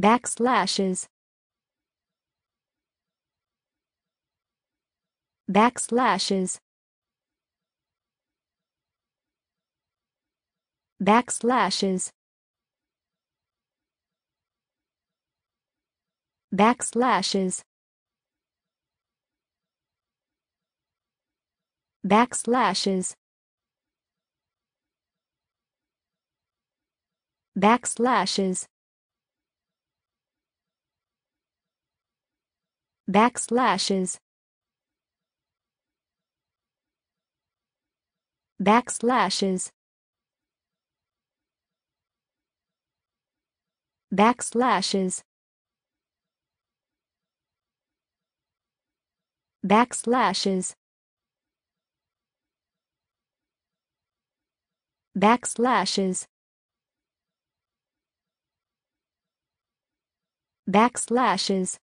backslashes backslashes backslashes backslashes backslashes backslashes backslashes backslashes backslashes backslashes backslashes backslashes